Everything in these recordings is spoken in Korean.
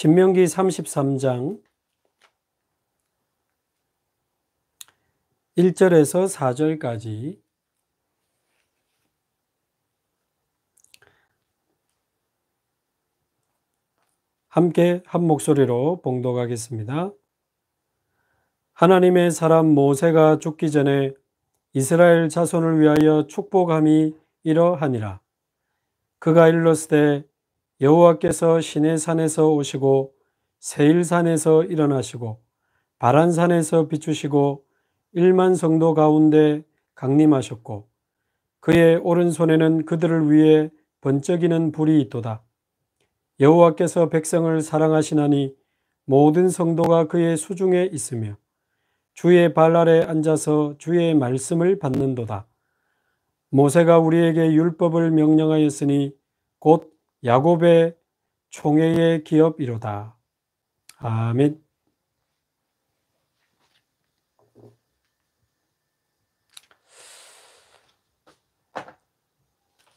신명기 33장 1절에서 4절까지 함께 한 목소리로 봉독하겠습니다. 하나님의 사람 모세가 죽기 전에 이스라엘 자손을 위하여 축복함이 이러하니라. 그가 일렀을 때 여호와께서 시내산에서 오시고 세일산에서 일어나시고 바란산에서 비추시고 일만 성도 가운데 강림하셨고 그의 오른손에는 그들을 위해 번쩍이는 불이 있도다. 여호와께서 백성을 사랑하시나니 모든 성도가 그의 수중에 있으며 주의 발 아래 앉아서 주의 말씀을 받는도다. 모세가 우리에게 율법을 명령하였으니 곧 야곱의 총회의 기업이로다. 아멘.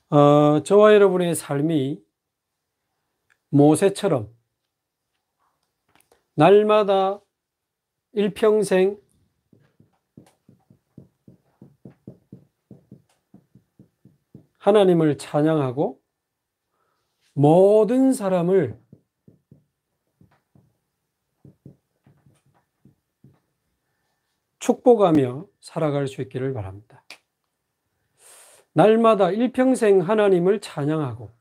어, 저와 여러분의 삶이 모세처럼 날마다 일평생 하나님을 찬양하고 모든 사람을 축복하며 살아갈 수 있기를 바랍니다. 날마다 일평생 하나님을 찬양하고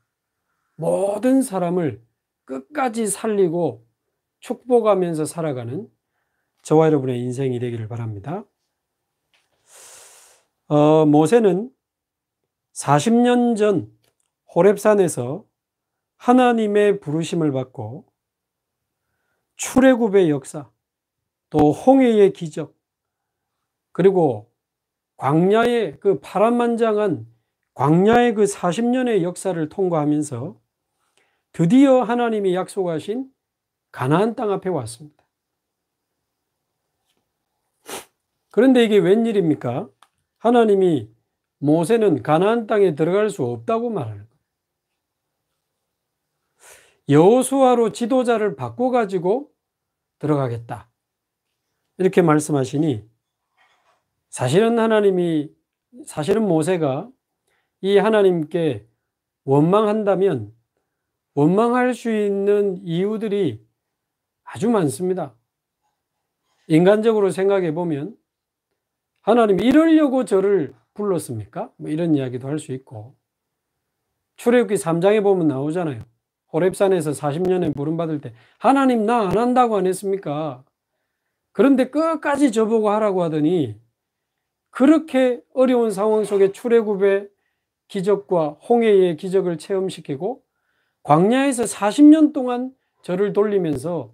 모든 사람을 끝까지 살리고 축복하면서 살아가는 저와 여러분의 인생이 되기를 바랍니다. 어, 모세는 40년 전 호랩산에서 하나님의 부르심을 받고 출애굽의 역사, 또 홍해의 기적, 그리고 광야의 그 파란만장한 광야의 그 40년의 역사를 통과하면서 드디어 하나님이 약속하신 가나안 땅 앞에 왔습니다. 그런데 이게 웬일입니까? 하나님이 모세는 가나안 땅에 들어갈 수 없다고 말합니다. 여호수아로 지도자를 바꿔 가지고 들어가겠다. 이렇게 말씀하시니 사실은 하나님이 사실은 모세가 이 하나님께 원망한다면 원망할 수 있는 이유들이 아주 많습니다. 인간적으로 생각해 보면 하나님 이러려고 저를 불렀습니까? 뭐 이런 이야기도 할 수 있고 출애굽기 3장에 보면 나오잖아요. 호랩산에서 40년에 부름받을 때 하나님 나 안 한다고 안 했습니까? 그런데 끝까지 저보고 하라고 하더니 그렇게 어려운 상황 속에 출애굽의 기적과 홍해의 기적을 체험시키고 광야에서 40년 동안 저를 돌리면서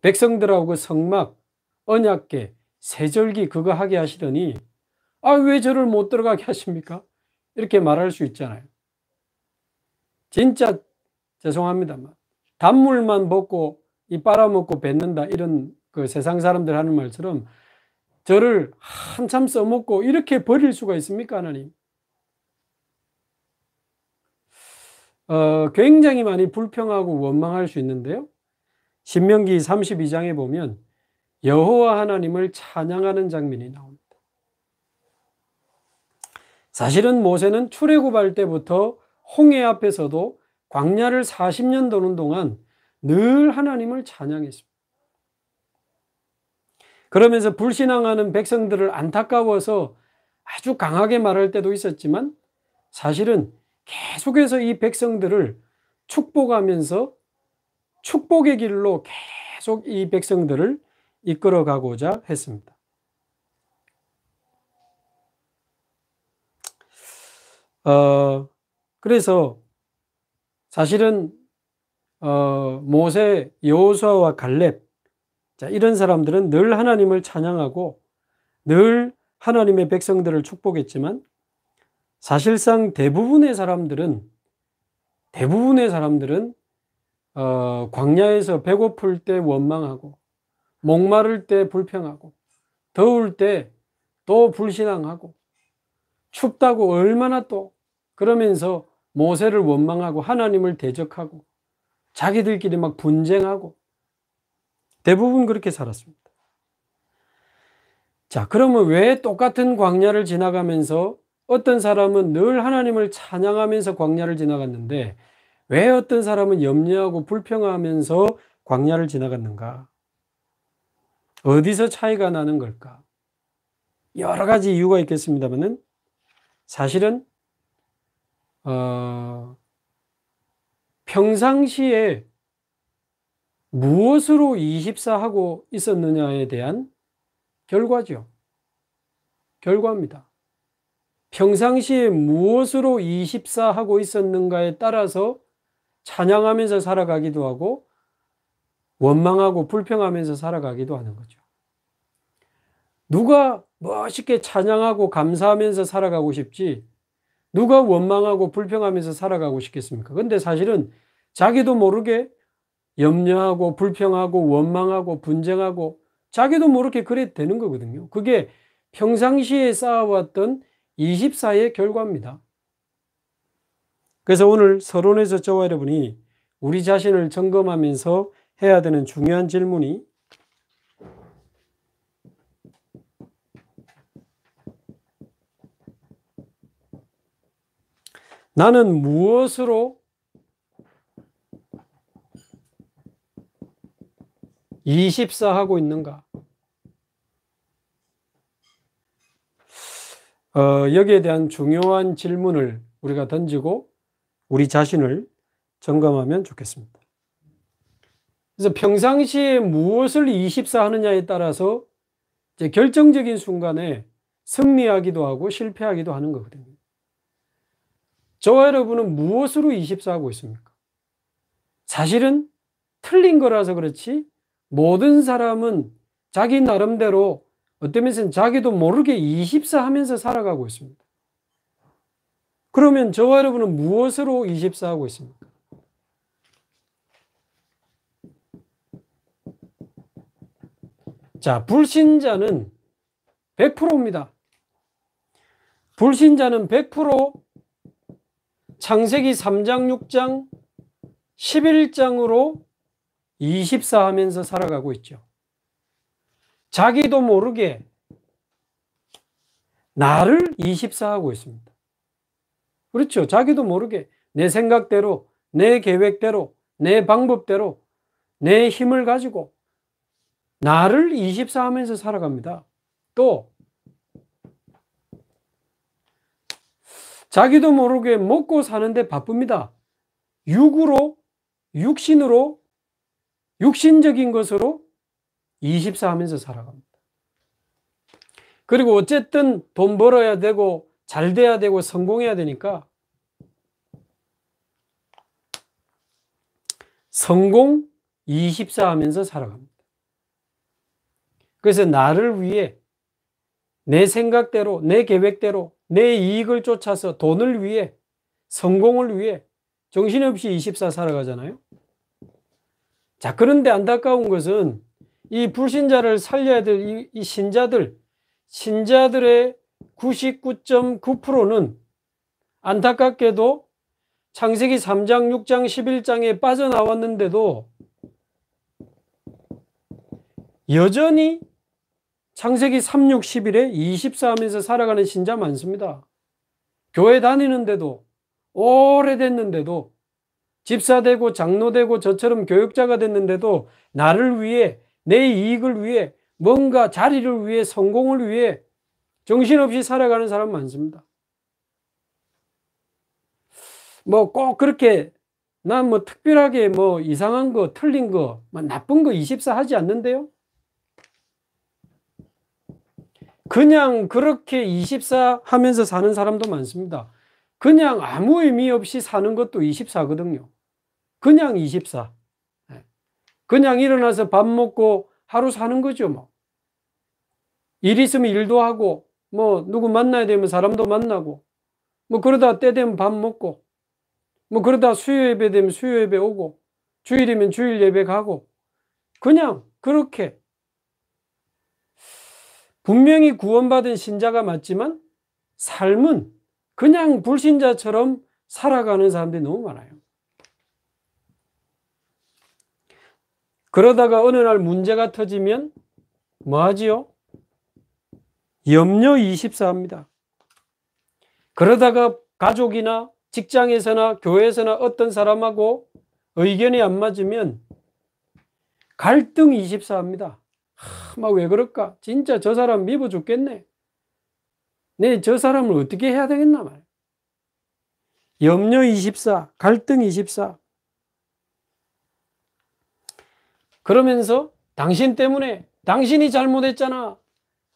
백성들하고 그 성막, 언약계, 세절기 그거 하게 하시더니 아 왜 저를 못 들어가게 하십니까? 이렇게 말할 수 있잖아요. 진짜 죄송합니다만 단물만 벗고이 빨아먹고 뱉는다 이런 그 세상 사람들 하는 말처럼 저를 한참 써먹고 이렇게 버릴 수가 있습니까 하나님? 어, 굉장히 많이 불평하고 원망할 수 있는데요. 신명기 32장에 보면 여호와 하나님을 찬양하는 장면이 나옵니다. 사실은 모세는 출애굽할 때부터 홍해 앞에서도 광야를 40년 도는 동안 늘 하나님을 찬양했습니다. 그러면서 불신앙하는 백성들을 안타까워서 아주 강하게 말할 때도 있었지만 사실은 계속해서 이 백성들을 축복하면서 축복의 길로 계속 이 백성들을 이끌어 가고자 했습니다. 어, 그래서 사실은 어, 모세, 여호수아와 갈렙 자, 이런 사람들은 늘 하나님을 찬양하고 늘 하나님의 백성들을 축복했지만 사실상 대부분의 사람들은 대부분의 사람들은 어, 광야에서 배고플 때 원망하고 목마를 때 불평하고 더울 때 또 불신앙하고 춥다고 얼마나 또 그러면서 모세를 원망하고 하나님을 대적하고 자기들끼리 막 분쟁하고 대부분 그렇게 살았습니다. 자, 그러면 왜 똑같은 광야를 지나가면서 어떤 사람은 늘 하나님을 찬양하면서 광야를 지나갔는데 왜 어떤 사람은 염려하고 불평하면서 광야를 지나갔는가? 어디서 차이가 나는 걸까? 여러 가지 이유가 있겠습니다만은 사실은 어, 평상시에 무엇으로 24하고 있었느냐에 대한 결과죠. 결과입니다. 평상시에 무엇으로 24하고 있었는가에 따라서 찬양하면서 살아가기도 하고 원망하고 불평하면서 살아가기도 하는 거죠. 누가 멋있게 찬양하고 감사하면서 살아가고 싶지 누가 원망하고 불평하면서 살아가고 싶겠습니까? 근데 사실은 자기도 모르게 염려하고 불평하고 원망하고 분쟁하고 자기도 모르게 그래 되는 거거든요. 그게 평상시에 쌓아왔던 24의 결과입니다. 그래서 오늘 서론에서 저와 여러분이 우리 자신을 점검하면서 해야 되는 중요한 질문이 나는 무엇으로 이십사하고 있는가? 어, 여기에 대한 중요한 질문을 우리가 던지고 우리 자신을 점검하면 좋겠습니다. 그래서 평상시에 무엇을 24하느냐에 따라서 결정적인 순간에 승리하기도 하고 실패하기도 하는 거거든요. 저와 여러분은 무엇으로 24하고 있습니까? 사실은 틀린 거라서 그렇지 모든 사람은 자기 나름대로 어쩌면 자기도 모르게 24 하면서 살아가고 있습니다. 그러면 저와 여러분은 무엇으로 24 하고 있습니까? 자, 불신자는 100%입니다. 불신자는 창세기 3장, 6장, 11장으로 24 하면서 살아가고 있죠. 자기도 모르게 나를 24 하고 있습니다. 그렇죠. 자기도 모르게 내 생각대로, 내 계획대로, 내 방법대로, 내 힘을 가지고 나를 24 하면서 살아갑니다. 또 자기도 모르게 먹고 사는데 바쁩니다. 육으로, 육신으로, 육신적인 것으로 24하면서 살아갑니다. 그리고 어쨌든 돈 벌어야 되고, 잘 돼야 되고, 성공해야 되니까, 성공 24 하면서 살아갑니다. 그래서 나를 위해 내 생각대로, 내 계획대로, 내 이익을 쫓아서 돈을 위해, 성공을 위해 정신없이 24 살아가잖아요. 자, 그런데 안타까운 것은 이 불신자를 살려야 될 이, 이 신자들, 신자들의 99.9%는 안타깝게도 창세기 3장, 6장, 11장에 빠져나왔는데도 여전히 창세기 3, 6, 11에 24하면서 살아가는 신자 많습니다. 교회 다니는데도 오래됐는데도 집사 되고 장로 되고 저처럼 교육자가 됐는데도 나를 위해 내 이익을 위해 뭔가 자리를 위해 성공을 위해 정신없이 살아가는 사람 많습니다. 뭐 꼭 그렇게 난 뭐 특별하게 뭐 이상한 거 틀린 거뭐 나쁜 거 24 하지 않는데요. 그냥 그렇게 24 하면서 사는 사람도 많습니다. 그냥 아무 의미 없이 사는 것도 24거든요. 그냥 24. 예. 그냥 일어나서 밥 먹고 하루 사는 거죠, 뭐. 일 있으면 일도 하고, 뭐, 누구 만나야 되면 사람도 만나고, 뭐, 그러다 때 되면 밥 먹고, 뭐, 그러다 수요 예배 되면 수요 예배 오고, 주일이면 주일 예배 가고, 그냥 그렇게 분명히 구원받은 신자가 맞지만 삶은 그냥 불신자처럼 살아가는 사람들이 너무 많아요. 그러다가 어느 날 문제가 터지면 뭐 하지요? 염려 24입니다. 그러다가 가족이나 직장에서나 교회에서나 어떤 사람하고 의견이 안 맞으면 갈등 24입니다. 막왜 그럴까? 진짜 저 사람 미워 죽겠네. 내 저 사람을 어떻게 해야 되겠나 말 염려 24, 갈등 24. 그러면서 당신 때문에 당신이 잘못했잖아.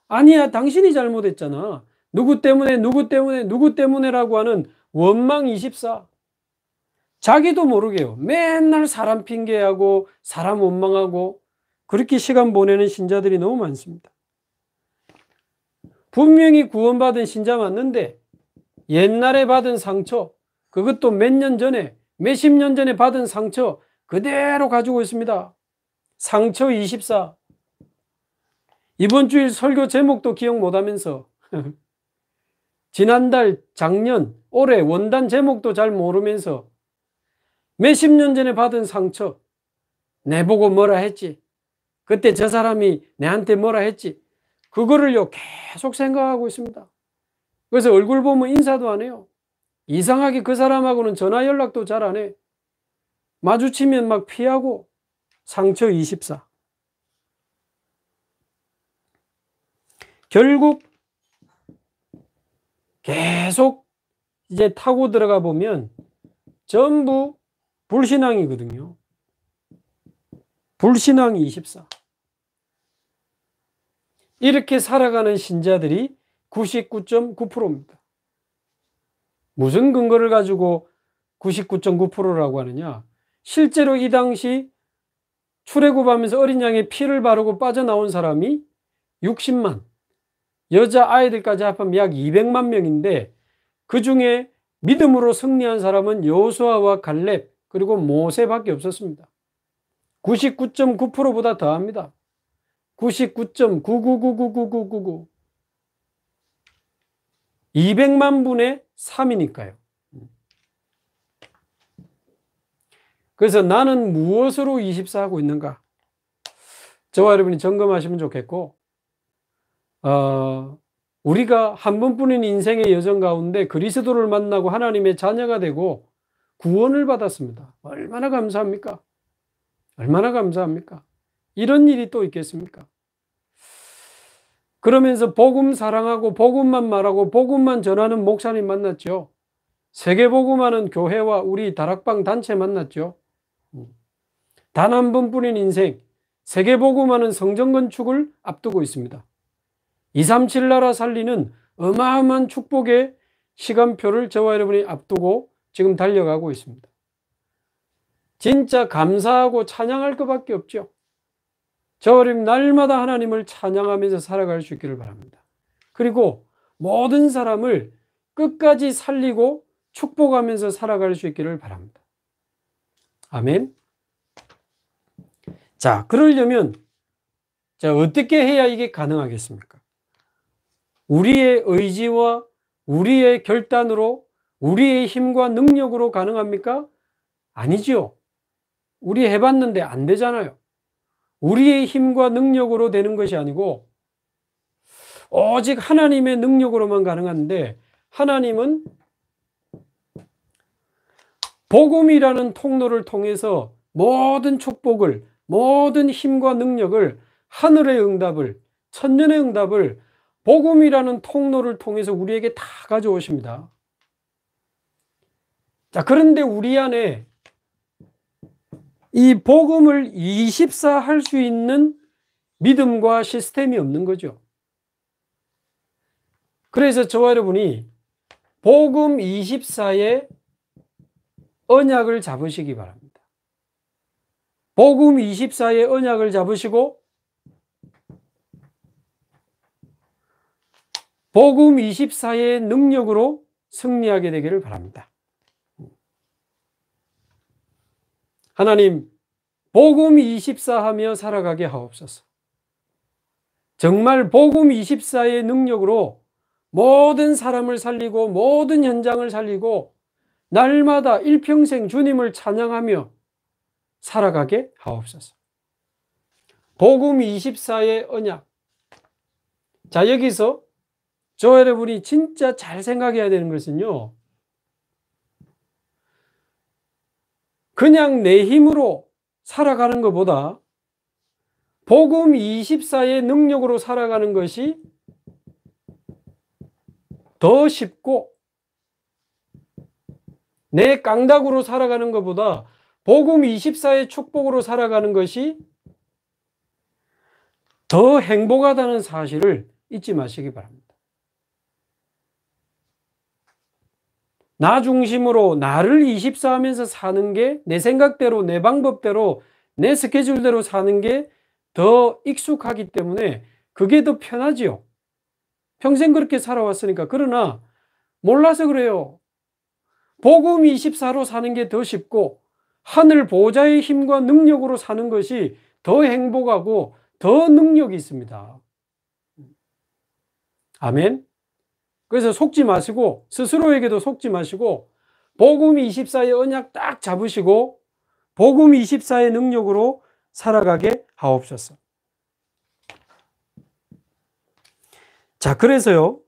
아니야, 당신이 잘못했잖아. 누구 때문에, 누구 때문에, 누구 때문에라고 하는 원망 24. 자기도 모르게요. 맨날 사람 핑계하고, 사람 원망하고, 그렇게 시간 보내는 신자들이 너무 많습니다. 분명히 구원받은 신자 맞는데 옛날에 받은 상처, 그것도 몇 년 전에, 몇십 년 전에 받은 상처 그대로 가지고 있습니다. 상처 24. 이번 주일 설교 제목도 기억 못 하면서 지난달, 작년, 올해 원단 제목도 잘 모르면서 몇십 년 전에 받은 상처, 내보고 뭐라 했지? 그때 저 사람이 내한테 뭐라 했지? 그거를요, 계속 생각하고 있습니다. 그래서 얼굴 보면 인사도 안 해요. 이상하게 그 사람하고는 전화 연락도 잘 안 해. 마주치면 막 피하고 상처 24. 결국 계속 이제 타고 들어가 보면 전부 불신앙이거든요. 불신앙 24. 이렇게 살아가는 신자들이 99.9%입니다. 무슨 근거를 가지고 99.9%라고 하느냐? 실제로 이 당시 출애굽하면서 어린 양의 피를 바르고 빠져나온 사람이 60만, 여자 아이들까지 합하면 약 200만 명인데 그 중에 믿음으로 승리한 사람은 여호수아와 갈렙 그리고 모세밖에 없었습니다. 99.9%보다 더합니다. 99.99999999 200만 분의 3이니까요. 그래서 나는 무엇으로 24하고 있는가? 저와 여러분이 점검하시면 좋겠고, 어, 우리가 한 번뿐인 인생의 여정 가운데 그리스도를 만나고 하나님의 자녀가 되고 구원을 받았습니다. 얼마나 감사합니까? 얼마나 감사합니까? 이런 일이 또 있겠습니까? 그러면서 복음 사랑하고 복음만 말하고 복음만 전하는 목사님 만났죠. 세계복음하는 교회와 우리 다락방 단체 만났죠. 음. 단한 번뿐인 인생, 세계복음하는 성전 건축을 앞두고 있습니다. 237 나라 살리는 어마어마한 축복의 시간표를 저와 여러분이 앞두고 지금 달려가고 있습니다. 진짜 감사하고 찬양할 것밖에 없죠. 저 어린 날마다 하나님을 찬양하면서 살아갈 수 있기를 바랍니다. 그리고 모든 사람을 끝까지 살리고 축복하면서 살아갈 수 있기를 바랍니다. 아멘. 자, 그러려면 자, 어떻게 해야 이게 가능하겠습니까? 우리의 의지와 우리의 결단으로 우리의 힘과 능력으로 가능합니까? 아니지요. 우리 해봤는데 안 되잖아요. 우리의 힘과 능력으로 되는 것이 아니고 오직 하나님의 능력으로만 가능한데 하나님은 복음이라는 통로를 통해서 모든 축복을 모든 힘과 능력을 하늘의 응답을 천년의 응답을 복음이라는 통로를 통해서 우리에게 다 가져오십니다. 자, 그런데 우리 안에 이 복음을 24 할 수 있는 믿음과 시스템이 없는 거죠. 그래서 저와 여러분이 복음 24의 언약을 잡으시기 바랍니다. 복음 24의 언약을 잡으시고 복음 24의 능력으로 승리하게 되기를 바랍니다. 하나님, 복음 24하며 살아가게 하옵소서. 정말 복음 24의 능력으로 모든 사람을 살리고 모든 현장을 살리고 날마다 일평생 주님을 찬양하며 살아가게 하옵소서. 복음 24의 언약. 자, 여기서 조엘의 분이 진짜 잘 생각해야 되는 것은요. 그냥 내 힘으로 살아가는 것보다 복음 24의 능력으로 살아가는 것이 더 쉽고 내 깡닥으로 살아가는 것보다 복음 24의 축복으로 살아가는 것이 더 행복하다는 사실을 잊지 마시기 바랍니다. 나 중심으로 나를 24하면서 사는 게 내 생각대로 내 방법대로 내 스케줄대로 사는 게 더 익숙하기 때문에 그게 더 편하지요. 평생 그렇게 살아왔으니까. 그러나 몰라서 그래요. 복음 24로 사는 게 더 쉽고 하늘 보좌의 힘과 능력으로 사는 것이 더 행복하고 더 능력이 있습니다. 아멘. 그래서 속지 마시고 스스로에게도 속지 마시고 복음 24의 언약 딱 잡으시고 복음 24의 능력으로 살아가게 하옵소서. 자, 그래서요.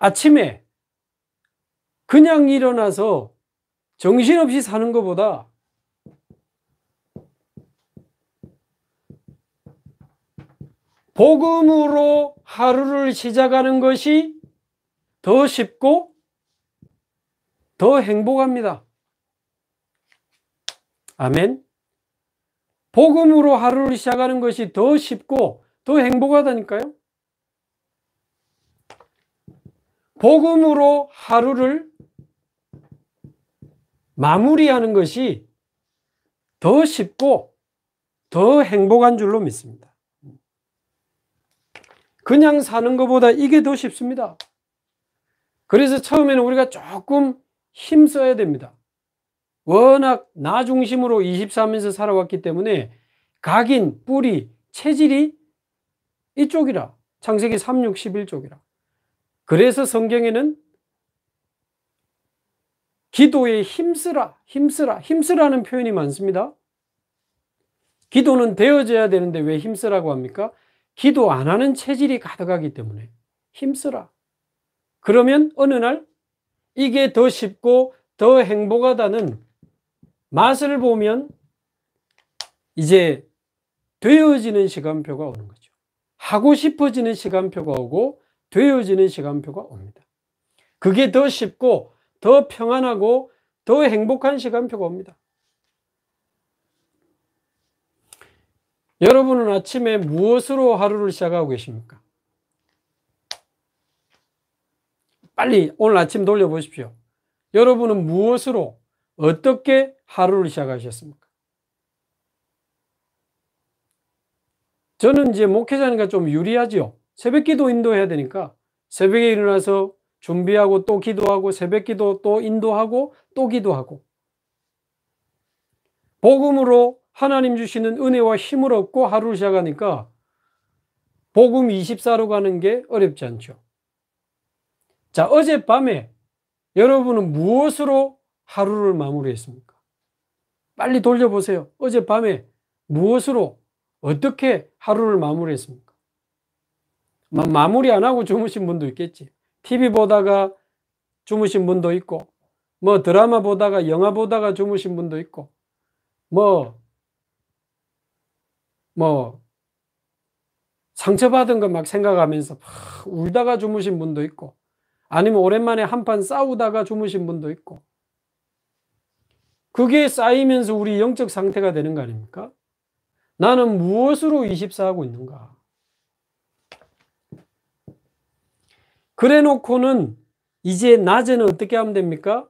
아침에 그냥 일어나서 정신없이 사는 것보다 복음으로 하루를 시작하는 것이 더 쉽고 더 행복합니다. 아멘. 복음으로 하루를 시작하는 것이 더 쉽고 더 행복하다니까요. 복음으로 하루를 마무리하는 것이 더 쉽고 더 행복한 줄로 믿습니다. 그냥 사는 것보다 이게 더 쉽습니다. 그래서 처음에는 우리가 조금 힘써야 됩니다. 워낙 나 중심으로 24면서 살아왔기 때문에 각인, 뿌리, 체질이 이쪽이라. 창세기 3, 6, 11쪽이라. 그래서 성경에는 기도에 힘쓰라, 힘쓰라, 힘쓰라는 표현이 많습니다. 기도는 되어져야 되는데 왜 힘쓰라고 합니까? 기도 안 하는 체질이 가득하기 때문에 힘쓰라. 그러면 어느 날 이게 더 쉽고 더 행복하다는 맛을 보면 이제 되어지는 시간표가 오는 거죠. 하고 싶어지는 시간표가 오고 되어지는 시간표가 옵니다. 그게 더 쉽고 더 평안하고 더 행복한 시간표가 옵니다. 여러분은 아침에 무엇으로 하루를 시작하고 계십니까? 빨리 오늘 아침 돌려보십시오. 여러분은 무엇으로 어떻게 하루를 시작하셨습니까? 저는 이제 목회자니까 좀 유리하지요. 새벽 기도 인도해야 되니까 새벽에 일어나서 준비하고 또 기도하고 새벽 기도 또 인도하고 또 기도하고 복음으로 하나님 주시는 은혜와 힘을 얻고 하루를 시작하니까 복음 24로 가는 게 어렵지 않죠. 자, 어젯밤에 여러분은 무엇으로 하루를 마무리했습니까? 빨리 돌려보세요. 어젯밤에 무엇으로 어떻게 하루를 마무리했습니까? 마, 무리안 하고 주무신 분도 있겠지. TV 보다가 주무신 분도 있고, 뭐 드라마 보다가 영화 보다가 주무신 분도 있고, 뭐, 뭐, 상처받은 거 막 생각하면서 울다가 주무신 분도 있고, 아니면 오랜만에 한 판 싸우다가 주무신 분도 있고 그게 쌓이면서 우리 영적 상태가 되는 거 아닙니까? 나는 무엇으로 24하고 있는가? 그래 놓고는 이제 낮에는 어떻게 하면 됩니까?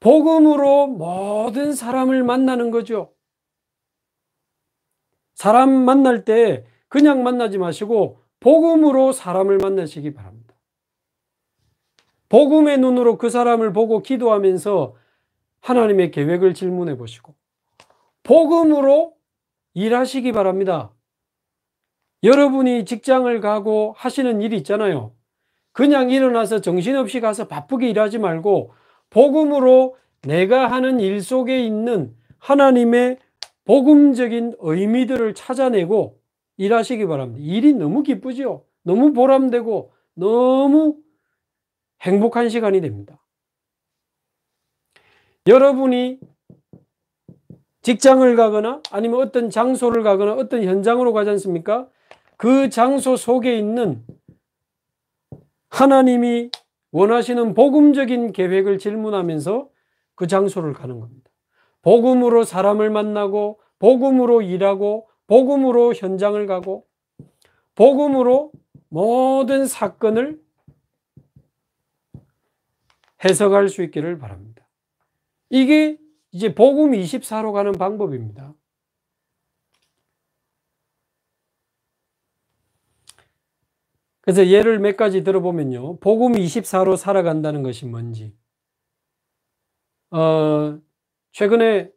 복음으로 모든 사람을 만나는 거죠. 사람 만날 때 그냥 만나지 마시고 복음으로 사람을 만나시기 바랍니다. 복음의 눈으로 그 사람을 보고 기도하면서 하나님의 계획을 질문해 보시고 복음으로 일하시기 바랍니다. 여러분이 직장을 가고 하시는 일이 있잖아요. 그냥 일어나서 정신없이 가서 바쁘게 일하지 말고 복음으로 내가 하는 일 속에 있는 하나님의 복음적인 의미들을 찾아내고 일하시기 바랍니다. 일이 너무 기쁘지요. 너무 보람되고 너무 행복한 시간이 됩니다. 여러분이 직장을 가거나 아니면 어떤 장소를 가거나 어떤 현장으로 가지 않습니까? 그 장소 속에 있는 하나님이 원하시는 복음적인 계획을 질문하면서 그 장소를 가는 겁니다. 복음으로 사람을 만나고, 복음으로 일하고, 복음으로 현장을 가고, 복음으로 모든 사건을 해석할 수 있기를 바랍니다. 이게 이제 복음 24로 가는 방법입니다. 그래서 예를 몇 가지 들어보면요. 복음 24로 살아간다는 것이 뭔지. 어, 최근에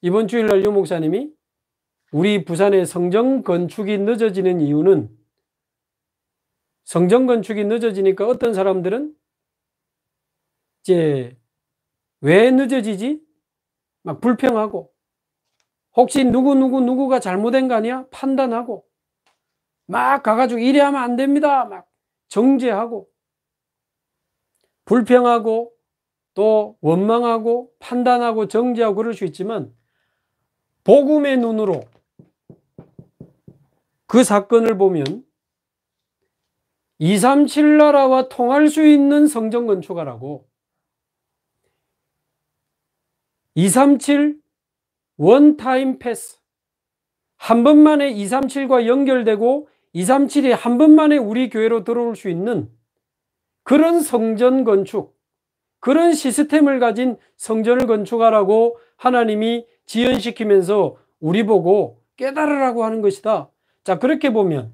이번 주일날 유 목사님이 우리 부산의 성전 건축이 늦어지는 이유는 성전 건축이 늦어지니까 어떤 사람들은 이제 왜 늦어지지? 막 불평하고 혹시 누구 누구 누구가 잘못된 거 아니야? 판단하고 막 가가지고 이래 하면 안 됩니다. 막 정죄하고 불평하고 또 원망하고 판단하고 정죄하고 그럴 수 있지만 복음의 눈으로 그 사건을 보면 237 나라와 통할 수 있는 성전 건축하라고 237 원타임 패스. 한 번만에 237과 연결되고 237이 한 번만에 우리 교회로 들어올 수 있는 그런 성전 건축, 그런 시스템을 가진 성전을 건축하라고 하나님이 지연시키면서 우리 보고 깨달으라고 하는 것이다. 자, 그렇게 보면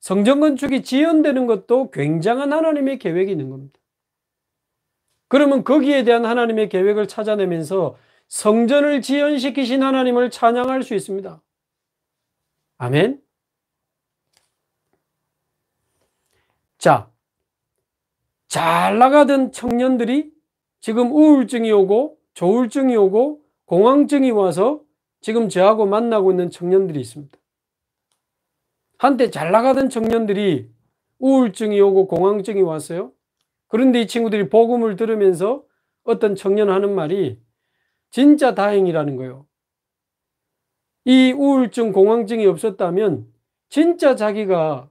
성전 건축이 지연되는 것도 굉장한 하나님의 계획이 있는 겁니다. 그러면 거기에 대한 하나님의 계획을 찾아내면서 성전을 지연시키신 하나님을 찬양할 수 있습니다. 아멘. 자, 잘 나가던 청년들이 지금 우울증이 오고 조울증이 오고 공황증이 와서 지금 저하고 만나고 있는 청년들이 있습니다. 한때 잘 나가던 청년들이 우울증이 오고 공황증이 왔어요. 그런데 이 친구들이 복음을 들으면서 어떤 청년 하는 말이 진짜 다행이라는 거예요. 이 우울증, 공황증이 없었다면 진짜 자기가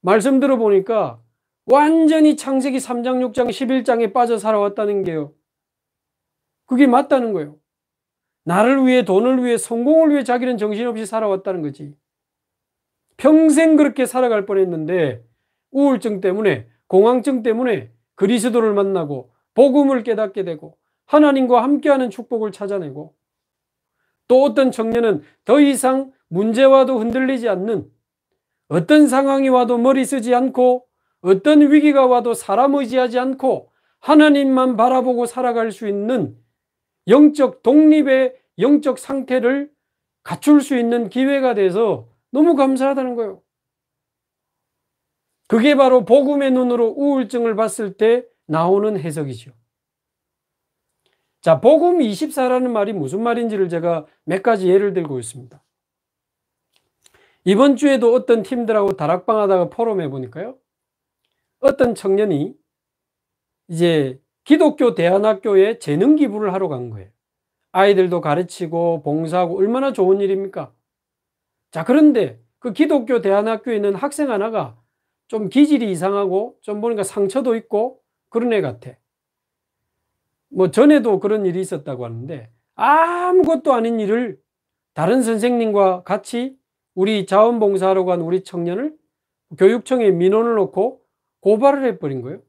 말씀 들어보니까 완전히 창세기 3장, 6장, 11장에 빠져 살아왔다는 게요. 그게 맞다는 거예요. 나를 위해, 돈을 위해, 성공을 위해 자기는 정신없이 살아왔다는 거지. 평생 그렇게 살아갈 뻔했는데 우울증 때문에, 공황증 때문에 그리스도를 만나고 복음을 깨닫게 되고 하나님과 함께하는 축복을 찾아내고 또 어떤 청년은 더 이상 문제와도 흔들리지 않는 어떤 상황이 와도 머리 쓰지 않고 어떤 위기가 와도 사람 의지하지 않고 하나님만 바라보고 살아갈 수 있는 영적 독립의 영적 상태를 갖출 수 있는 기회가 돼서 너무 감사하다는 거예요. 그게 바로 복음의 눈으로 우울증을 봤을 때 나오는 해석이죠. 자, 복음 24라는 말이 무슨 말인지를 제가 몇 가지 예를 들고 있습니다. 이번 주에도 어떤 팀들하고 다락방 하다가 포럼해 보니까요. 어떤 청년이 이제 기독교 대안학교에 재능 기부를 하러 간 거예요. 아이들도 가르치고 봉사하고 얼마나 좋은 일입니까? 자, 그런데 그 기독교 대안학교에 있는 학생 하나가 좀 기질이 이상하고 좀 보니까 상처도 있고 그런 애 같아. 뭐 전에도 그런 일이 있었다고 하는데 아무것도 아닌 일을 다른 선생님과 같이 우리 자원봉사하러 간 우리 청년을 교육청에 민원을 놓고 고발을 해버린 거예요.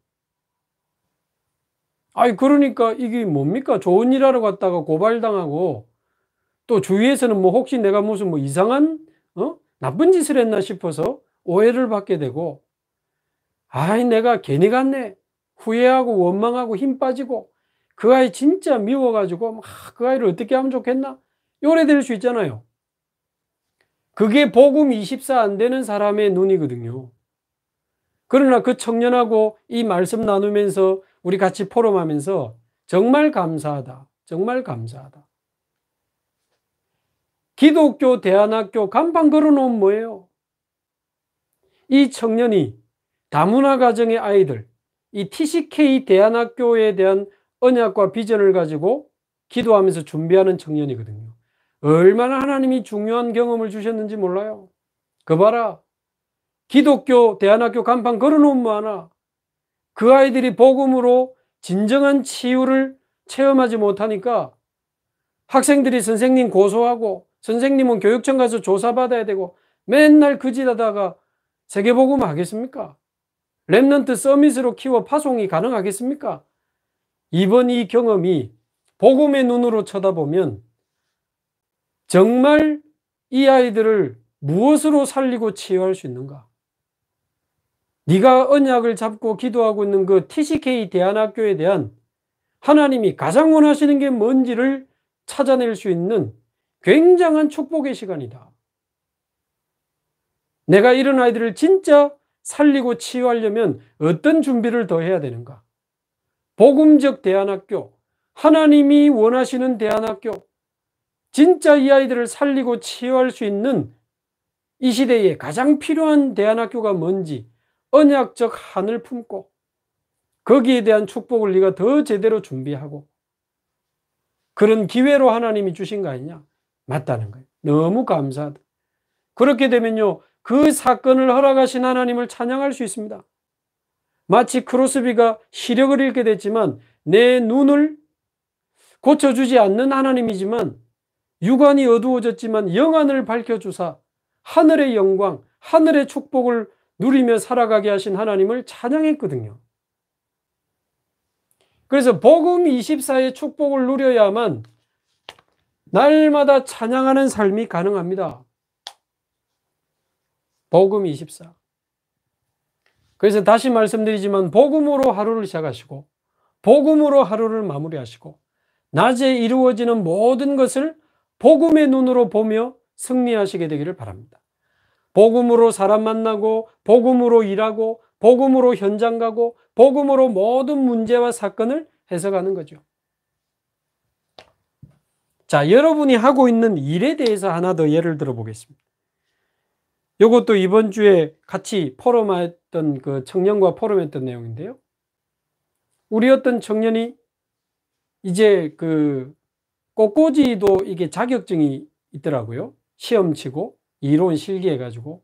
아니 그러니까 이게 뭡니까? 좋은 일하러 갔다가 고발당하고 또 주위에서는 뭐 혹시 내가 무슨 뭐 이상한 어? 나쁜 짓을 했나 싶어서 오해를 받게 되고 아이 내가 괜히 갔네 후회하고 원망하고 힘 빠지고 그 아이 진짜 미워가지고 막그 아, 아이를 어떻게 하면 좋겠나? 요래될 수 있잖아요. 그게 복음 24 안 되는 사람의 눈이거든요. 그러나 그 청년하고 이 말씀 나누면서 우리 같이 포럼하면서 정말 감사하다. 정말 감사하다. 기독교 대안학교 간판 걸어놓은 뭐예요? 이 청년이 다문화 가정의 아이들, 이 TCK 대안학교에 대한 언약과 비전을 가지고 기도하면서 준비하는 청년이거든요. 얼마나 하나님이 중요한 경험을 주셨는지 몰라요. 그 봐라. 기독교 대안학교 간판 걸어놓은 뭐 하나. 그 아이들이 복음으로 진정한 치유를 체험하지 못하니까 학생들이 선생님 고소하고 선생님은 교육청 가서 조사받아야 되고 맨날 그 짓하다가 세계복음 하겠습니까? 랩넌트 서밋으로 키워 파송이 가능하겠습니까? 이번 이 경험이 복음의 눈으로 쳐다보면 정말 이 아이들을 무엇으로 살리고 치유할 수 있는가? 네가 언약을 잡고 기도하고 있는 그 TCK 대안학교에 대한 하나님이 가장 원하시는 게 뭔지를 찾아낼 수 있는 굉장한 축복의 시간이다. 내가 이런 아이들을 진짜 살리고 치유하려면 어떤 준비를 더 해야 되는가? 복음적 대안학교, 하나님이 원하시는 대안학교, 진짜 이 아이들을 살리고 치유할 수 있는 이 시대에 가장 필요한 대안학교가 뭔지 언약적 한을 품고 거기에 대한 축복을 네가 더 제대로 준비하고 그런 기회로 하나님이 주신 거 아니냐? 맞다는 거예요. 너무 감사하다. 그렇게 되면요. 그 사건을 허락하신 하나님을 찬양할 수 있습니다. 마치 크로스비가 시력을 잃게 됐지만 내 눈을 고쳐주지 않는 하나님이지만 육안이 어두워졌지만 영안을 밝혀주사 하늘의 영광, 하늘의 축복을 누리며 살아가게 하신 하나님을 찬양했거든요. 그래서 복음 24의 축복을 누려야만 날마다 찬양하는 삶이 가능합니다. 복음 24. 그래서 다시 말씀드리지만 복음으로 하루를 시작하시고 복음으로 하루를 마무리하시고 낮에 이루어지는 모든 것을 복음의 눈으로 보며 승리하시게 되기를 바랍니다. 복음으로 사람 만나고 복음으로 일하고 복음으로 현장 가고 복음으로 모든 문제와 사건을 해석하는 거죠. 자, 여러분이 하고 있는 일에 대해서 하나 더 예를 들어 보겠습니다. 요것도 이번 주에 같이 포럼했던 그 청년과 포럼했던 내용인데요. 우리 어떤 청년이 이제 그 꽃꽂이도 이게 자격증이 있더라고요. 시험 치고 이론 실기해 가지고.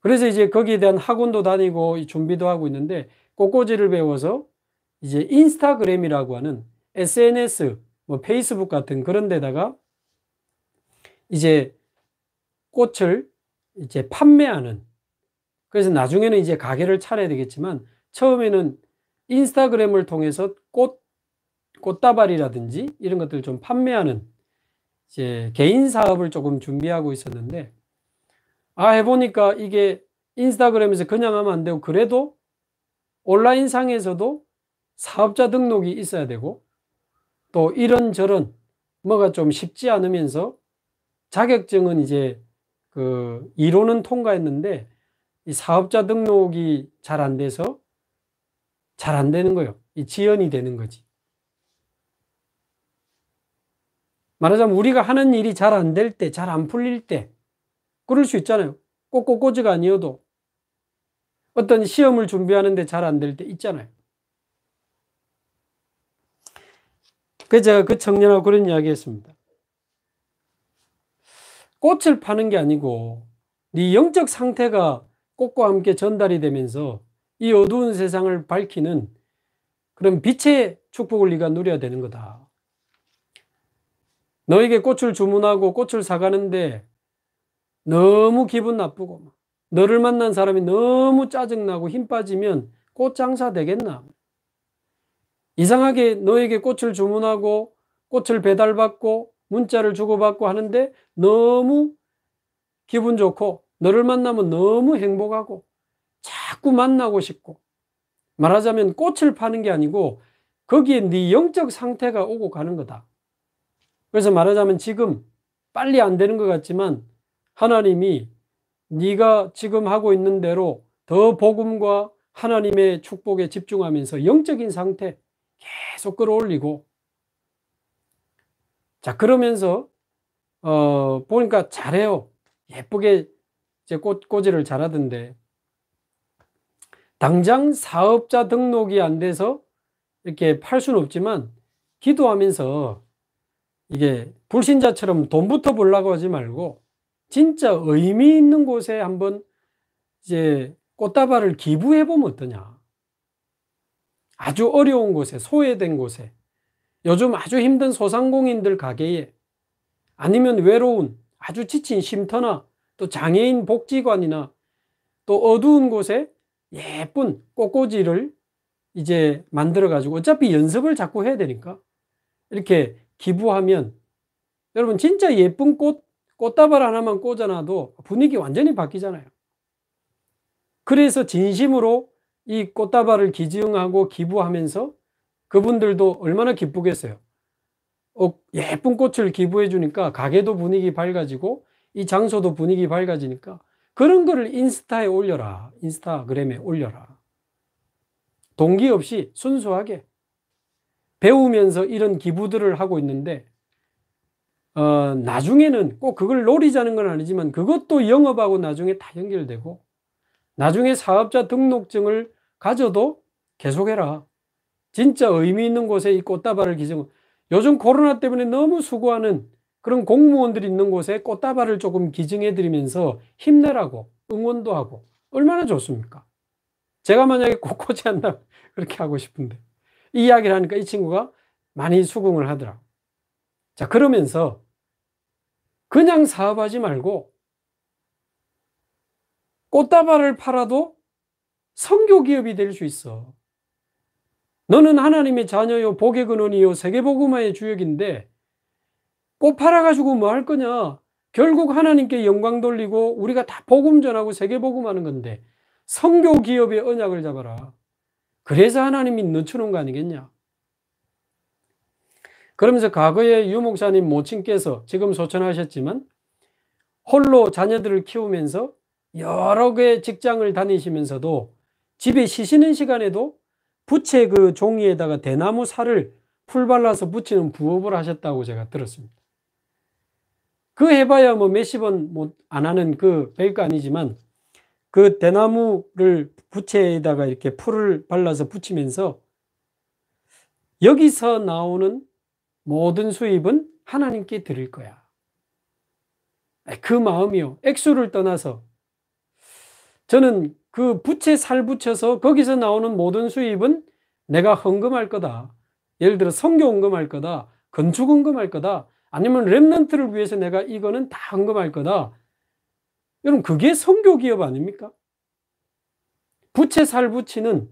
그래서 이제 거기에 대한 학원도 다니고 준비도 하고 있는데 꽃꽂이를 배워서 이제 인스타그램이라고 하는 SNS 뭐 페이스북 같은 그런 데다가 이제 꽃을 이제 판매하는 그래서 나중에는 이제 가게를 차려야 되겠지만 처음에는 인스타그램을 통해서 꽃 꽃다발이라든지 이런 것들 좀 판매하는 이제 개인 사업을 조금 준비하고 있었는데 아 해보니까 이게 인스타그램에서 그냥 하면 안 되고 그래도 온라인 상에서도 사업자 등록이 있어야 되고 또 이런저런 뭐가 좀 쉽지 않으면서 자격증은 이제 그 이론은 통과했는데 이 사업자 등록이 잘 안 돼서 잘 안 되는 거예요. 이 지연이 되는 거지. 말하자면 우리가 하는 일이 잘 안 될 때, 잘 안 풀릴 때 그럴 수 있잖아요. 꼬꼬꼬지가 아니어도 어떤 시험을 준비하는데 잘 안 될 때 있잖아요. 그래서 제가 그 청년하고 그런 이야기 했습니다. 꽃을 파는 게 아니고 네 영적 상태가 꽃과 함께 전달이 되면서 이 어두운 세상을 밝히는 그런 빛의 축복을 네가 누려야 되는 거다. 너에게 꽃을 주문하고 꽃을 사가는데 너무 기분 나쁘고 너를 만난 사람이 너무 짜증나고 힘 빠지면 꽃 장사 되겠나? 이상하게 너에게 꽃을 주문하고 꽃을 배달받고 문자를 주고받고 하는데 너무 기분 좋고 너를 만나면 너무 행복하고 자꾸 만나고 싶고 말하자면 꽃을 파는 게 아니고 거기에 네 영적 상태가 오고 가는 거다. 그래서 말하자면 지금 빨리 안 되는 것 같지만 하나님이 네가 지금 하고 있는 대로 더 복음과 하나님의 축복에 집중하면서 영적인 상태 계속 끌어올리고 자, 그러면서, 어, 보니까 잘해요. 예쁘게 이제 꽃, 꽂이를 잘하던데. 당장 사업자 등록이 안 돼서 이렇게 팔 수는 없지만, 기도하면서 이게 불신자처럼 돈부터 벌라고 하지 말고, 진짜 의미 있는 곳에 한번 이제 꽃다발을 기부해 보면 어떠냐. 아주 어려운 곳에, 소외된 곳에, 요즘 아주 힘든 소상공인들 가게에 아니면 외로운 아주 지친 쉼터나 또 장애인 복지관이나 또 어두운 곳에 예쁜 꽃꽂이를 이제 만들어 가지고 어차피 연습을 자꾸 해야 되니까 이렇게 기부하면 여러분 진짜 예쁜 꽃 꽃다발 하나만 꽂아놔도 분위기 완전히 바뀌잖아요. 그래서 진심으로 이 꽃다발을 기증하고 기부하면서 그분들도 얼마나 기쁘겠어요. 어, 예쁜 꽃을 기부해 주니까 가게도 분위기 밝아지고 이 장소도 분위기 밝아지니까 그런 거를 인스타에 올려라. 인스타그램에 올려라. 동기 없이 순수하게 배우면서 이런 기부들을 하고 있는데 어, 나중에는 꼭 그걸 노리자는 건 아니지만 그것도 영업하고 나중에 다 연결되고 나중에 사업자 등록증을 가져도 계속해라. 진짜 의미 있는 곳에 이 꽃다발을 기증. 요즘 코로나 때문에 너무 수고하는 그런 공무원들이 있는 곳에 꽃다발을 조금 기증해 드리면서 힘내라고 응원도 하고 얼마나 좋습니까? 제가 만약에 꽃꽂이 한다면 그렇게 하고 싶은데 이 이야기를 하니까 이 친구가 많이 수긍을 하더라고. 자, 그러면서 그냥 사업하지 말고 꽃다발을 팔아도 성교 기업이 될 수 있어. 너는 하나님의 자녀요 복의 근원이요 세계복음화의 주역인데 꽃 팔아가지고 뭐 할 거냐? 결국 하나님께 영광 돌리고 우리가 다 복음 전하고 세계복음하는 건데 성교 기업의 언약을 잡아라. 그래서 하나님이 늦추는 거 아니겠냐? 그러면서 과거에 유 목사님 모친께서 지금 소천하셨지만 홀로 자녀들을 키우면서 여러 개의 직장을 다니시면서도 집에 쉬시는 시간에도 부채 그 종이에다가 대나무 살을 풀 발라서 붙이는 부업을 하셨다고 제가 들었습니다. 그 해봐야 뭐 몇십 원못안 뭐 하는 그 별거 아니지만 그 대나무를 부채에다가 이렇게 풀을 발라서 붙이면서 여기서 나오는 모든 수입은 하나님께 드릴 거야. 그 마음이요. 액수를 떠나서 저는 그 부채 살 붙여서 거기서 나오는 모든 수입은 내가 헌금할 거다. 예를 들어 성교 헌금할 거다. 건축 헌금할 거다. 아니면 랩런트를 위해서 내가 이거는 다 헌금할 거다. 여러분 그게 성교 기업 아닙니까? 부채 살 붙이는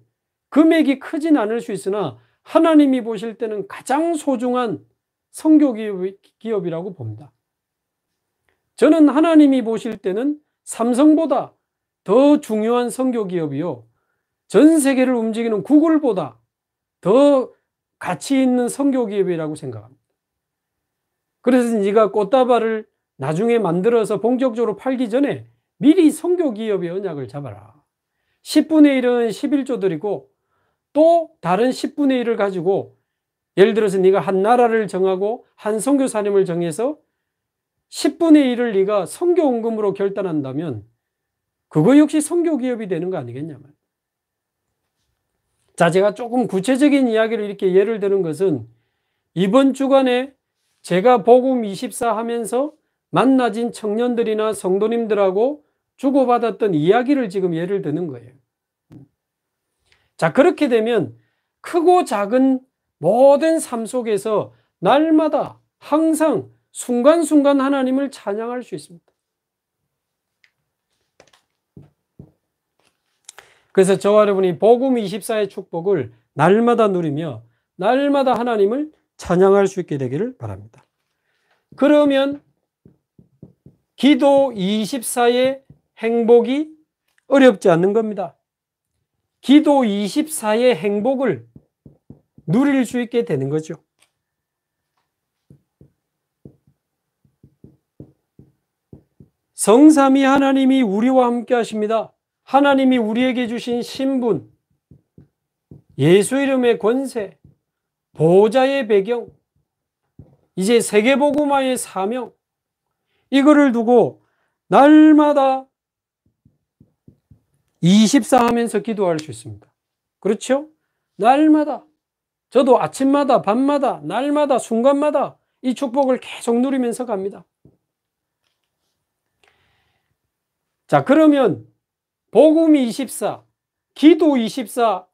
금액이 크진 않을 수 있으나 하나님이 보실 때는 가장 소중한 성교 기업이라고 봅니다. 저는 하나님이 보실 때는 삼성보다 더 중요한 선교 기업이요. 전 세계를 움직이는 구글보다 더 가치 있는 선교 기업이라고 생각합니다. 그래서 네가 꽃다발을 나중에 만들어서 본격적으로 팔기 전에 미리 선교 기업의 언약을 잡아라. 10분의 1은 11조 드리고 또 다른 10분의 1을 가지고 예를 들어서 네가 한 나라를 정하고 한 선교사님을 정해서 10분의 1을 네가 선교 원금으로 결단한다면 그거 역시 선교 기업이 되는 거 아니겠냐 말 자, 제가 조금 구체적인 이야기를 이렇게 예를 드는 것은 이번 주간에 제가 복음 24 하면서 만나진 청년들이나 성도님들하고 주고받았던 이야기를 지금 예를 드는 거예요. 자, 그렇게 되면 크고 작은 모든 삶 속에서 날마다 항상 순간순간 하나님을 찬양할 수 있습니다. 그래서 저와 여러분이 복음 24의 축복을 날마다 누리며 날마다 하나님을 찬양할 수 있게 되기를 바랍니다. 그러면 기도 24의 행복이 어렵지 않는 겁니다. 기도 24의 행복을 누릴 수 있게 되는 거죠. 성삼위 하나님이 우리와 함께 하십니다. 하나님이 우리에게 주신 신분, 예수 이름의 권세, 보호자의 배경, 이제 세계보고마의 사명, 이거를 두고 날마다 24하면서 기도할 수 있습니다. 그렇죠? 날마다. 저도 아침마다, 밤마다, 날마다, 순간마다 이 축복을 계속 누리면서 갑니다. 자, 그러면 복음 24, 기도 24,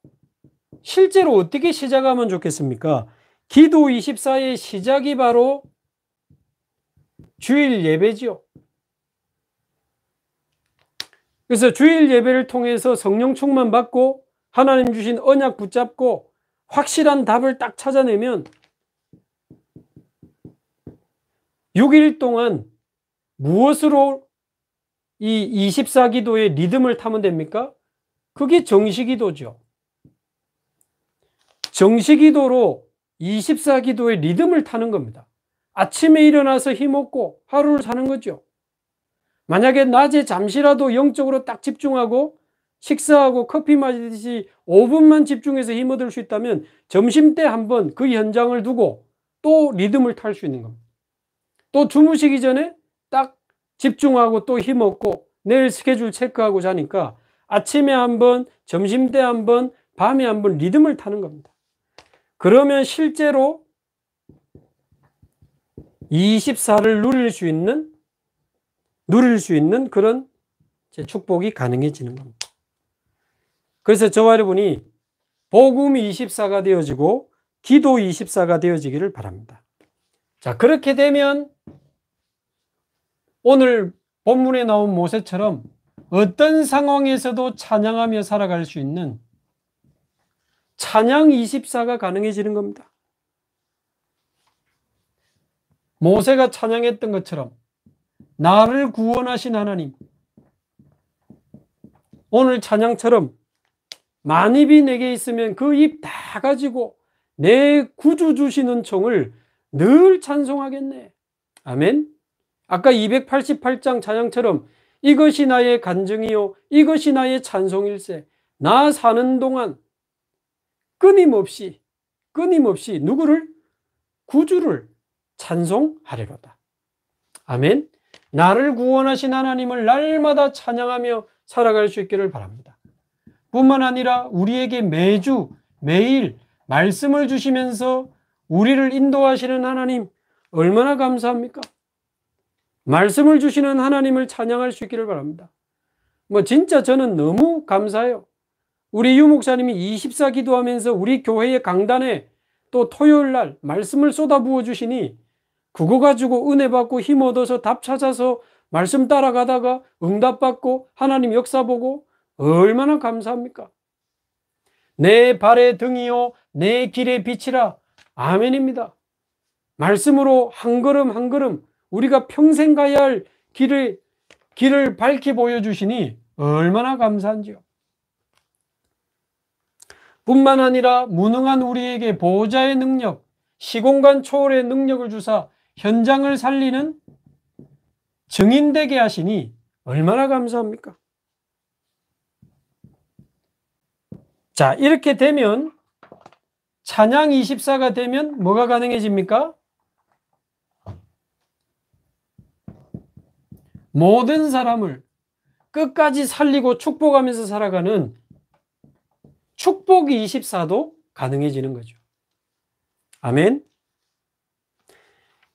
실제로 어떻게 시작하면 좋겠습니까? 기도 24의 시작이 바로 주일 예배지요. 그래서 주일 예배를 통해서 성령 충만 받고 하나님 주신 언약 붙잡고 확실한 답을 딱 찾아내면 6일 동안 무엇으로 이 24기도의 리듬을 타면 됩니까? 그게 정시기도죠. 정시기도로 24기도의 리듬을 타는 겁니다. 아침에 일어나서 힘없고 하루를 사는 거죠. 만약에 낮에 잠시라도 영적으로 딱 집중하고 식사하고 커피 마시듯이 5분만 집중해서 힘 얻을 수 있다면 점심 때 한번 그 현장을 두고 또 리듬을 탈 수 있는 겁니다. 또 주무시기 전에 집중하고 또 힘없고 내일 스케줄 체크하고 자니까 아침에 한 번, 점심 때한 번, 밤에 한번 리듬을 타는 겁니다. 그러면 실제로 24를 누릴 수 있는 누릴 수 있는 그런 제 축복이 가능해지는 겁니다. 그래서 저와 여러분이 복음 24가 되어지고 기도 24가 되어지기를 바랍니다. 자, 그렇게 되면 오늘 본문에 나온 모세처럼 어떤 상황에서도 찬양하며 살아갈 수 있는 찬양 24가 가능해지는 겁니다. 모세가 찬양했던 것처럼 나를 구원하신 하나님, 오늘 찬양처럼 만입이 내게 있으면 그 입 다 가지고 내 구주 주시는 총을 늘 찬송하겠네. 아멘. 아까 288장 찬양처럼 이것이 나의 간증이요 이것이 나의 찬송일세 나 사는 동안 끊임없이 끊임없이 누구를 구주를 찬송하리로다. 아멘. 나를 구원하신 하나님을 날마다 찬양하며 살아갈 수 있기를 바랍니다. 뿐만 아니라 우리에게 매주 매일 말씀을 주시면서 우리를 인도하시는 하나님 얼마나 감사합니까? 말씀을 주시는 하나님을 찬양할 수 있기를 바랍니다. 뭐 진짜 저는 너무 감사해요. 우리 유 목사님이 24 기도하면서 우리 교회의 강단에 또 토요일 날 말씀을 쏟아부어 주시니 그거 가지고 은혜 받고 힘 얻어서 답 찾아서 말씀 따라가다가 응답 받고 하나님 역사 보고 얼마나 감사합니까? 내 발의 등이요 내 길의 빛이라 아멘입니다. 말씀으로 한 걸음 한 걸음 우리가 평생 가야 할 길을 길을 밝히 보여주시니 얼마나 감사한지요. 뿐만 아니라 무능한 우리에게 보호자의 능력, 시공간 초월의 능력을 주사 현장을 살리는 증인되게 하시니 얼마나 감사합니까? 자, 이렇게 되면 찬양 24가 되면 뭐가 가능해집니까? 모든 사람을 끝까지 살리고 축복하면서 살아가는 축복이 24도 가능해지는 거죠. 아멘.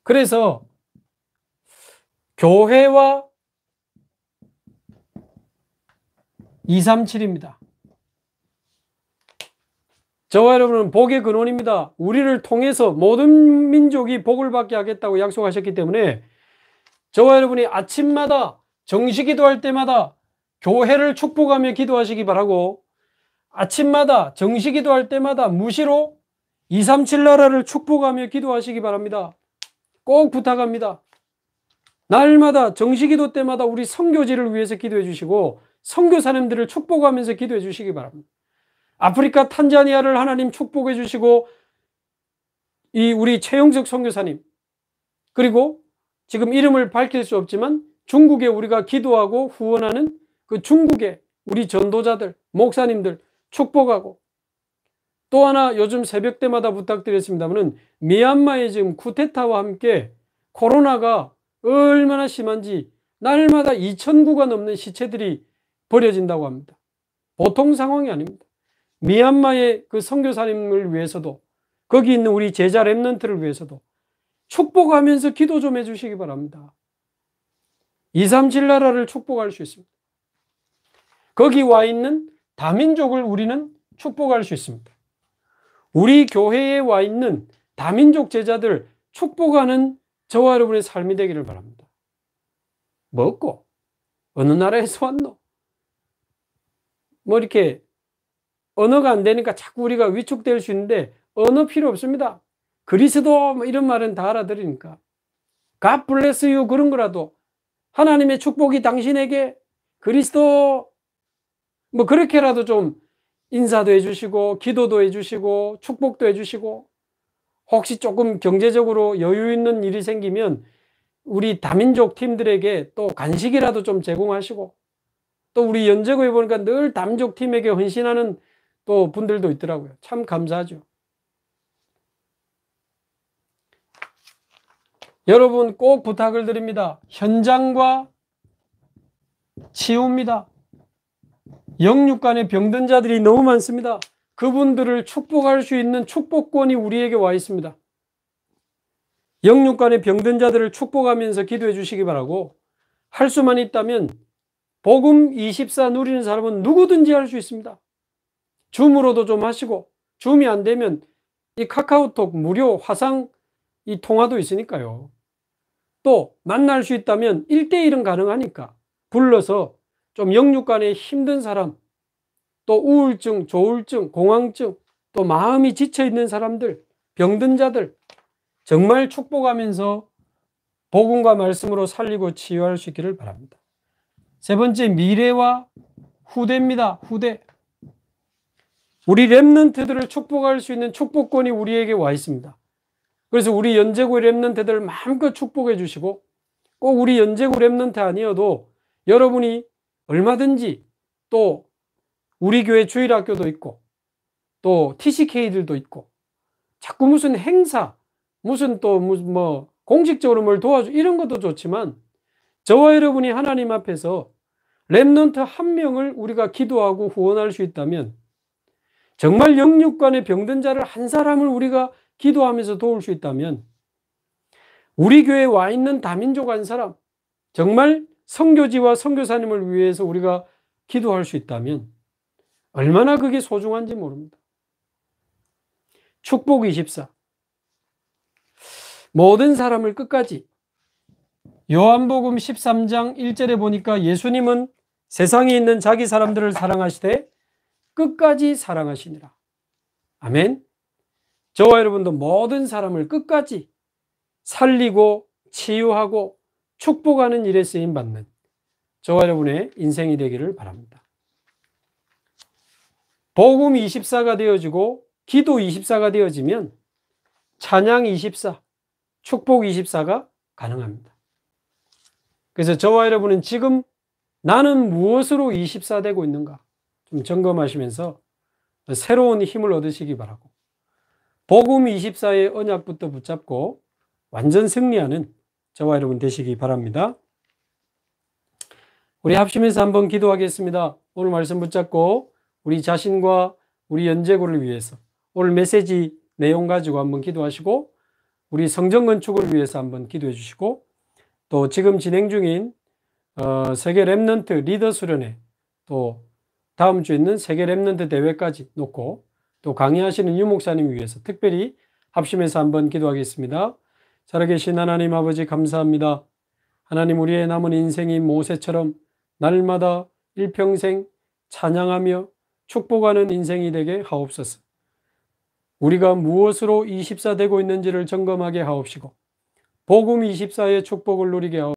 그래서 교회와 237입니다. 저와 여러분은 복의 근원입니다. 우리를 통해서 모든 민족이 복을 받게 하겠다고 약속하셨기 때문에 저와 여러분이 아침마다 정식 기도할 때마다 교회를 축복하며 기도하시기 바라고 아침마다 정식 기도할 때마다 무시로 237 나라를 축복하며 기도하시기 바랍니다. 꼭 부탁합니다. 날마다 정식 기도 때마다 우리 성교지를 위해서 기도해 주시고 성교사님들을 축복하면서 기도해 주시기 바랍니다. 아프리카 탄자니아를 하나님 축복해 주시고 이 우리 최영석 성교사님 그리고 지금 이름을 밝힐 수 없지만 중국에 우리가 기도하고 후원하는 그 중국의 우리 전도자들, 목사님들 축복하고 또 하나 요즘 새벽 때마다 부탁드렸습니다만은 미얀마의 지금 쿠데타와 함께 코로나가 얼마나 심한지 날마다 2천구가 넘는 시체들이 버려진다고 합니다. 보통 상황이 아닙니다. 미얀마의 그 선교사님을 위해서도 거기 있는 우리 제자 랩런트를 위해서도 축복하면서 기도 좀 해주시기 바랍니다. 2, 3, 7나라를 축복할 수 있습니다. 거기 와 있는 다민족을 우리는 축복할 수 있습니다. 우리 교회에 와 있는 다민족 제자들 축복하는 저와 여러분의 삶이 되기를 바랍니다. 먹고 어느 나라에서 왔노? 뭐 이렇게 언어가 안 되니까 자꾸 우리가 위축될 수 있는데 언어 필요 없습니다. 그리스도 이런 말은 다 알아들으니까 God bless you 그런 거라도 하나님의 축복이 당신에게 그리스도 뭐 그렇게라도 좀 인사도 해주시고 기도도 해주시고 축복도 해주시고 혹시 조금 경제적으로 여유 있는 일이 생기면 우리 다민족 팀들에게 또 간식이라도 좀 제공하시고 또 우리 연재고에 보니까 늘 다민족 팀에게 헌신하는 또 분들도 있더라고요. 참 감사하죠. 여러분 꼭 부탁을 드립니다. 현장과 치유입니다. 영육간의 병든 자들이 너무 많습니다. 그분들을 축복할 수 있는 축복권이 우리에게 와 있습니다. 영육간의 병든 자들을 축복하면서 기도해 주시기 바라고 할 수만 있다면 복음 24 누리는 사람은 누구든지 할 수 있습니다. 줌으로도 좀 하시고 줌이 안 되면 이 카카오톡 무료 화상 이 통화도 있으니까요. 또 만날 수 있다면 1대1은 가능하니까 불러서 좀 영육간에 힘든 사람 또 우울증, 조울증, 공황증 또 마음이 지쳐있는 사람들, 병든 자들 정말 축복하면서 복음과 말씀으로 살리고 치유할 수 있기를 바랍니다. 세 번째 미래와 후대입니다. 후대. 우리 랩런트들을 축복할 수 있는 축복권이 우리에게 와 있습니다. 그래서 우리 연재구 랩런트들 마음껏 축복해 주시고 꼭 우리 연재구 랩런트 아니어도 여러분이 얼마든지 또 우리 교회 주일학교도 있고 또 TCK들도 있고 자꾸 무슨 행사 무슨 또 뭐 공식적으로 뭘 도와주 이런 것도 좋지만 저와 여러분이 하나님 앞에서 랩넌트 한 명을 우리가 기도하고 후원할 수 있다면 정말 영육관의 병든 자를 한 사람을 우리가 기도하면서 도울 수 있다면 우리 교회에 와 있는 다민족 한 사람, 정말 성교지와 성교사님을 위해서 우리가 기도할 수 있다면 얼마나 그게 소중한지 모릅니다. 축복 24. 모든 사람을 끝까지 요한복음 13장 1절에 보니까 예수님은 세상에 있는 자기 사람들을 사랑하시되 끝까지 사랑하시니라. 아멘. 저와 여러분도 모든 사람을 끝까지 살리고 치유하고 축복하는 일에 쓰임 받는 저와 여러분의 인생이 되기를 바랍니다. 복음 24가 되어지고 기도 24가 되어지면 찬양 24, 축복 24가 가능합니다. 그래서 저와 여러분은 지금 나는 무엇으로 24되고 있는가 좀 점검하시면서 새로운 힘을 얻으시기 바라고 복음 24의 언약부터 붙잡고 완전 승리하는 저와 여러분 되시기 바랍니다. 우리 합심해서 한번 기도하겠습니다. 오늘 말씀 붙잡고 우리 자신과 우리 연재고를 위해서 오늘 메시지 내용 가지고 한번 기도하시고 우리 성전 건축을 위해서 한번 기도해 주시고 또 지금 진행 중인 어, 세계 랩넌트 리더 수련회 또 다음 주에 있는 세계 랩넌트 대회까지 놓고 또 강의하시는 유 목사님 위해서 특별히 합심해서 한번 기도하겠습니다. 살아계신 하나님 아버지 감사합니다. 하나님 우리의 남은 인생이 모세처럼 날마다 일평생 찬양하며 축복하는 인생이 되게 하옵소서. 우리가 무엇으로 24되고 있는지를 점검하게 하옵시고 복음 24의 축복을 누리게 하옵소서.